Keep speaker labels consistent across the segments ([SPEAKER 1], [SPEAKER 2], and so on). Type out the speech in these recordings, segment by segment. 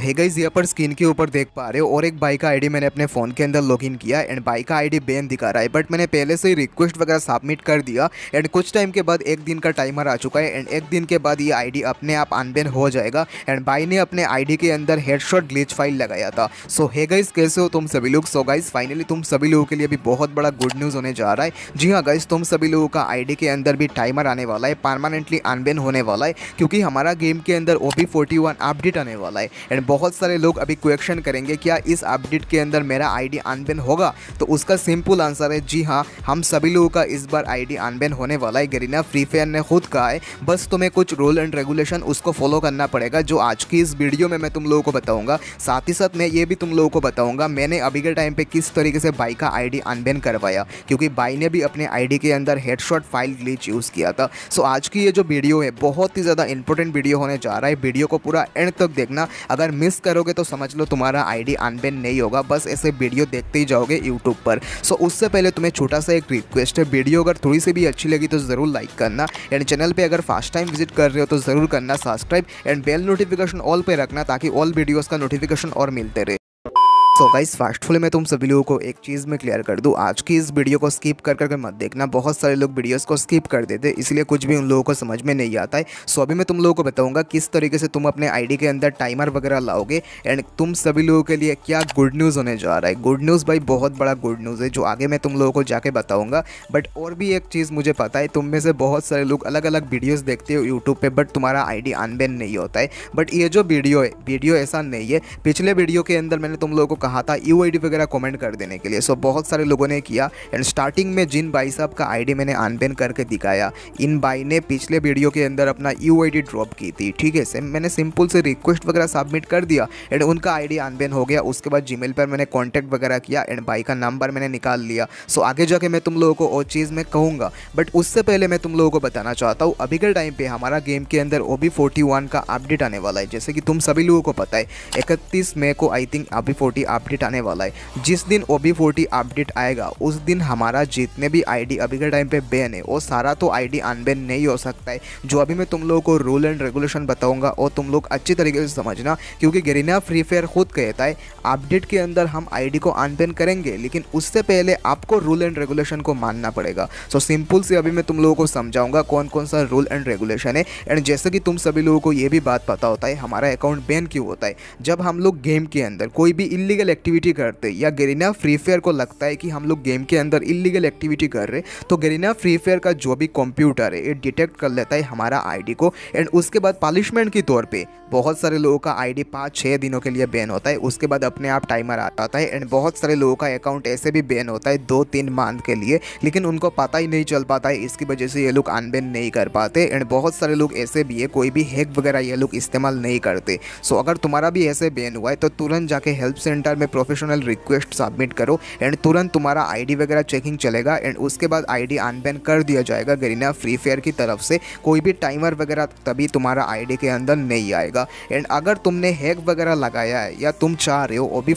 [SPEAKER 1] है गाइज यहाँ पर स्क्रीन के ऊपर देख पा रहे हो और एक बाइक का आईडी मैंने अपने फ़ोन के अंदर लॉगिन किया एंड बाइक का आईडी बैन दिखा रहा है बट मैंने पहले से ही रिक्वेस्ट वगैरह सबमिट कर दिया एंड कुछ टाइम के बाद एक दिन का टाइमर आ चुका है एंड एक दिन के बाद ये आईडी अपने आप अनबैन हो जाएगा एंड बाई ने अपने आईडी के अंदर हेडशॉट ग्लिच फाइल लगाया था सो है गाइज कैसे हो तुम सभी लोग सो गाइज फाइनली तुम सभी लोगों के लिए भी बहुत बड़ा गुड न्यूज़ होने जा रहा है जी हाँ गाइज तुम सभी लोगों का आईडी के अंदर भी टाइमर आने वाला है परमानेंटली अनबैन होने वाला है क्योंकि हमारा गेम के अंदर ओ वन अपडेट आने वाला है एंड बहुत सारे लोग अभी क्वेश्चन करेंगे क्या इस अपडेट के अंदर मेरा आईडी अनबेन होगा तो उसका सिंपल आंसर है जी हाँ हम सभी लोगों का इस बार आईडी अनबेन होने वाला है गरीना फ्री फायर ने खुद कहा है बस तुम्हें कुछ रूल एंड रेगुलेशन उसको फॉलो करना पड़ेगा जो आज की इस वीडियो में मैं तुम लोगों को बताऊँगा साथ ही साथ मैं ये भी तुम लोगों को बताऊँगा मैंने अभी के टाइम पर किस तरीके से बाई का आई अनबेन करवाया क्योंकि बाई ने भी अपने आई के अंदर हेडशॉट फाइल ग्लीच यूज़ किया था सो आज की ये जो वीडियो है बहुत ही ज़्यादा इंपॉर्टेंट वीडियो होने जा रहा है वीडियो को पूरा एंड तक देखना अगर मिस करोगे तो समझ लो तुम्हारा आईडी अनबेन नहीं होगा बस ऐसे वीडियो देखते ही जाओगे यूट्यूब पर सो उससे पहले तुम्हें छोटा सा एक रिक्वेस्ट है वीडियो अगर थोड़ी सी भी अच्छी लगी तो ज़रूर लाइक करना एंड चैनल पर अगर फर्स्ट टाइम विजिट कर रहे हो तो ज़रूर करना subscribe and bell notification all पर रखना ताकि ऑल वीडियोज़ का नोटिफिकेशन और मिलते रहे सो गाइस फास्टफुल में तुम सभी लोगों को एक चीज़ में क्लियर कर दूँ आज की इस वीडियो को स्किप कर करके मत देखना बहुत सारे लोग वीडियोस को स्किप कर देते इसलिए कुछ भी उन लोगों को समझ में नहीं आता है सो अभी मैं तुम लोगों को बताऊंगा किस तरीके से तुम अपने आईडी के अंदर टाइमर वगैरह लाओगे एंड तुम सभी लोगों के लिए क्या गुड न्यूज़ होने जा रहा है गुड न्यूज़ भाई बहुत बड़ा गुड न्यूज़ है जो आगे मैं तुम लोगों को जाके बताऊँगा बट और भी एक चीज़ मुझे पता है तुम में से बहुत सारे लोग अलग अलग वीडियोज़ देखते हो यूट्यूब पर बट तुम्हारा आई अनबैन नहीं होता है बट ये जो वीडियो है वीडियो ऐसा नहीं है पिछले वीडियो के अंदर मैंने तुम लोगों को कहा था यू e वगैरह कमेंट कर देने के लिए सो बहुत सारे लोगों ने किया एंड स्टार्टिंग में जिन भाई साहब का आईडी मैंने अनबेन करके दिखाया इन भाई ने पिछले वीडियो के अंदर अपना यू e ड्रॉप की थी ठीक है सेम मैंने सिंपल से रिक्वेस्ट वगैरह सबमिट कर दिया एंड उनका आई डी हो गया उसके बाद जीमेल पर मैंने कॉन्टैक्ट वगैरह किया एंड भाई का नंबर मैंने निकाल लिया सो आगे जाके मैं तुम लोगों को और चीज़ में कहूँगा बट उससे पहले मैं तुम लोगों को बताना चाहता हूँ अभी के टाइम पर हमारा गेम के अंदर ओ बी का अपडेट आने वाला है जैसे कि तुम सभी लोगों को पता है इकतीस मई को आई थिंक अभी फोर्टी अपडेट आने वाला है जिस दिन ओ बी फोर्टी अपडेट आएगा उस दिन हमारा जितने भी आईडी अभी के टाइम पे बैन है वो सारा तो आईडी अनबैन नहीं हो सकता है जो अभी मैं तुम लोगों को रूल एंड रेगुलेशन बताऊंगा और तुम लोग अच्छी तरीके से समझना क्योंकि गरीना फ्री फेयर खुद कहता है अपडेट के अंदर हम आईडी को अनबैन करेंगे लेकिन उससे पहले आपको रूल एंड रेगुलेशन को मानना पड़ेगा सो सिंपल से अभी मैं तुम लोगों को समझाऊंगा कौन कौन सा रूल एंड रेगुलेशन है एंड जैसे कि तुम सभी लोगों को ये भी बात पता होता है हमारा अकाउंट बैन क्यों होता है जब हम लोग गेम के अंदर कोई भी इलीगल इलीगल एक्टिविटी करते या गरीना फ्री फायर को लगता है कि हम लोग गेम के अंदर इलीगल एक्टिविटी कर रहे तो गरीना फ्री फायर का जो भी कंप्यूटर है ये डिटेक्ट कर लेता है हमारा आईडी को एंड उसके बाद पनिशमेंट के तौर पे बहुत सारे लोगों का आईडी पाँच छः दिनों के लिए बैन होता है उसके बाद अपने आप टाइमर आता है एंड बहुत सारे लोगों का अकाउंट ऐसे भी बैन होता है दो तीन मंथ के लिए लेकिन उनको पता ही नहीं चल पाता है इसकी वजह से ये लोग अनबैन नहीं कर पाते एंड बहुत सारे लोग ऐसे भी है कोई भी हैक वगैरह ये लोग इस्तेमाल नहीं करते सो so, अगर तुम्हारा भी ऐसे बैन हुआ है तो तुरंत जाके हेल्प सेंटर एचआर में प्रोफेशनल रिक्वेस्ट सबमिट करो एंड तुरंत तुम्हारा आईडी वगैरह चेकिंग चलेगा एंड उसके बाद आईडी अनबैन कर दिया जाएगा गरीना फ्री फेयर की तरफ से कोई भी टाइमर वगैरह तभी तुम्हारा आईडी के अंदर नहीं आएगा एंड अगर तुमने हैक वगैरह लगाया है या तुम चाह रहे हो ओ बी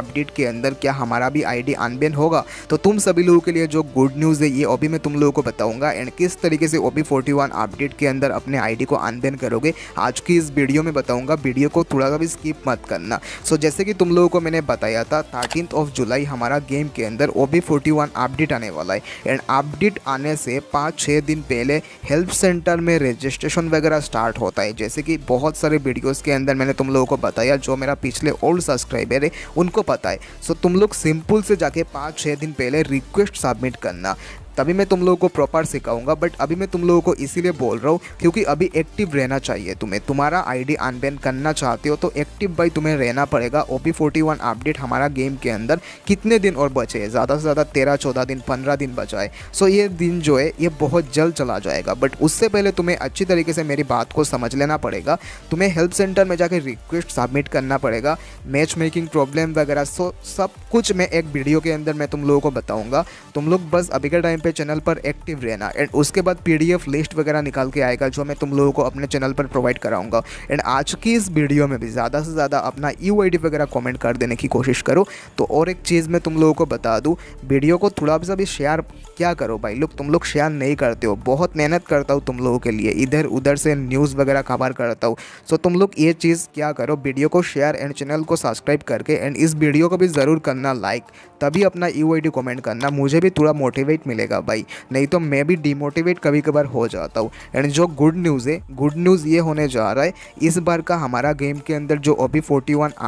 [SPEAKER 1] अपडेट के अंदर क्या हमारा भी आई डी होगा तो तुम सभी लोगों के लिए जो गुड न्यूज़ है ये ओबी मैं तुम लोगों को बताऊँगा एंड किस तरीके से ओ 41 अपडेट के अंदर अपने आईडी को अनबैन करोगे आज की इस वीडियो में बताऊंगा वीडियो को थोड़ा सा भी स्किप मत करना सो so, जैसे कि तुम लोगों को मैंने बताया था थर्टीन ऑफ जुलाई हमारा गेम के अंदर O B forty one update आने वाला है एंड अपडेट आने से पाँच छः दिन पहले हेल्प सेंटर में रजिस्ट्रेशन वगैरह स्टार्ट होता है जैसे कि बहुत सारे वीडियोस के अंदर मैंने तुम लोगों को बताया जो मेरा पिछले ओल्ड सब्सक्राइबर है उनको पता है सो तुम लोग सिंपल से जाके पाँच छः दिन पहले रिक्वेस्ट सबमिट करना तभी मैं तुम लोगों को प्रॉपर सिखाऊंगा बट अभी मैं तुम लोगों को इसीलिए बोल रहा हूँ क्योंकि अभी एक्टिव रहना चाहिए तुम्हें तुम्हारा आईडी डी करना चाहते हो तो एक्टिव भाई तुम्हें रहना पड़ेगा ओ पी अपडेट हमारा गेम के अंदर कितने दिन और बचे हैं ज़्यादा से ज़्यादा तेरह चौदह दिन पंद्रह दिन बचाए सो ये दिन जो है ये बहुत जल्द चला जाएगा बट उससे पहले तुम्हें अच्छी तरीके से मेरी बात को समझ लेना पड़ेगा तुम्हें हेल्प सेंटर में जाकर रिक्वेस्ट सबमिट करना पड़ेगा मैच मेकिंग प्रॉब्लम वगैरह सो सब कुछ मैं एक वीडियो के अंदर मैं तुम लोगों को बताऊँगा तुम लोग बस अभी के टाइम टाइम पे चैनल पर एक्टिव रहना एंड उसके बाद पीडीएफ लिस्ट वगैरह निकाल के आएगा जो मैं तुम लोगों को अपने चैनल पर प्रोवाइड कराऊंगा एंड आज की इस वीडियो में भी ज़्यादा से ज़्यादा अपना यू e वगैरह कॉमेंट कर देने की कोशिश करो तो और एक चीज़ मैं तुम लोगों को बता दूँ वीडियो को थोड़ा सा भी शेयर क्या करो भाई लोग तुम लोग शेयर नहीं करते हो बहुत मेहनत करता हूँ तुम लोगों के लिए इधर उधर से न्यूज़ वगैरह कवर करता हूँ सो तुम लोग ये चीज़ क्या करो वीडियो को शेयर एंड चैनल को सब्सक्राइब करके एंड इस वीडियो को भी ज़रूर करना लाइक तभी अपना यू आई कमेंट करना मुझे भी थोड़ा मोटिवेट मिलेगा जाएगा भाई नहीं तो मैं भी डिमोटिवेट कभी कभार हो जाता हूँ एंड जो गुड न्यूज़ है गुड न्यूज़ ये होने जा रहा है इस बार का हमारा गेम के अंदर जो ओ बी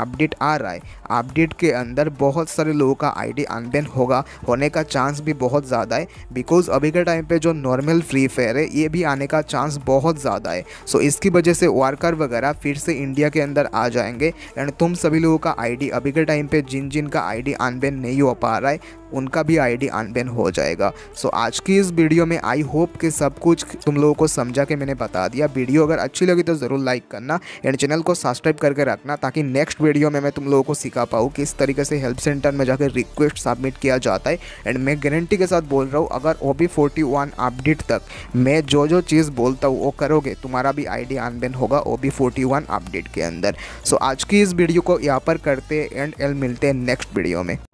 [SPEAKER 1] अपडेट आ रहा है अपडेट के अंदर बहुत सारे लोगों का डी अनबैन होगा होने का चांस भी बहुत ज़्यादा है बिकॉज अभी के टाइम पे जो नॉर्मल फ्री फायर है ये भी आने का चांस बहुत ज़्यादा है सो so, इसकी वजह से वार्कर वगैरह फिर से इंडिया के अंदर आ जाएंगे एंड तुम सभी लोगों का आईडी अभी के टाइम पे जिन जिन का आईडी अनबैन नहीं हो पा रहा है उनका भी आईडी अनबैन हो जाएगा सो आज की इस वीडियो में आई होप कि सब कुछ तुम लोगों को समझा के मैंने बता दिया वीडियो अगर अच्छी लगी तो ज़रूर लाइक करना एंड चैनल को सब्सक्राइब करके रखना ताकि नेक्स्ट वीडियो में मैं तुम लोगों को सिखा पाऊँ किस तरीके से हेल्प सेंटर में जाकर रिक्वेस्ट सबमिट किया जाता है एंड मैं गारंटी के साथ बोल रहा हूँ अगर O B forty one update तक मैं जो जो चीज़ बोलता हूँ वो करोगे तुम्हारा भी डी अनबैन होगा O B forty one update के अंदर सो so, आज की इस वीडियो को यहाँ पर करते एंड एल मिलते हैं नेक्स्ट वीडियो में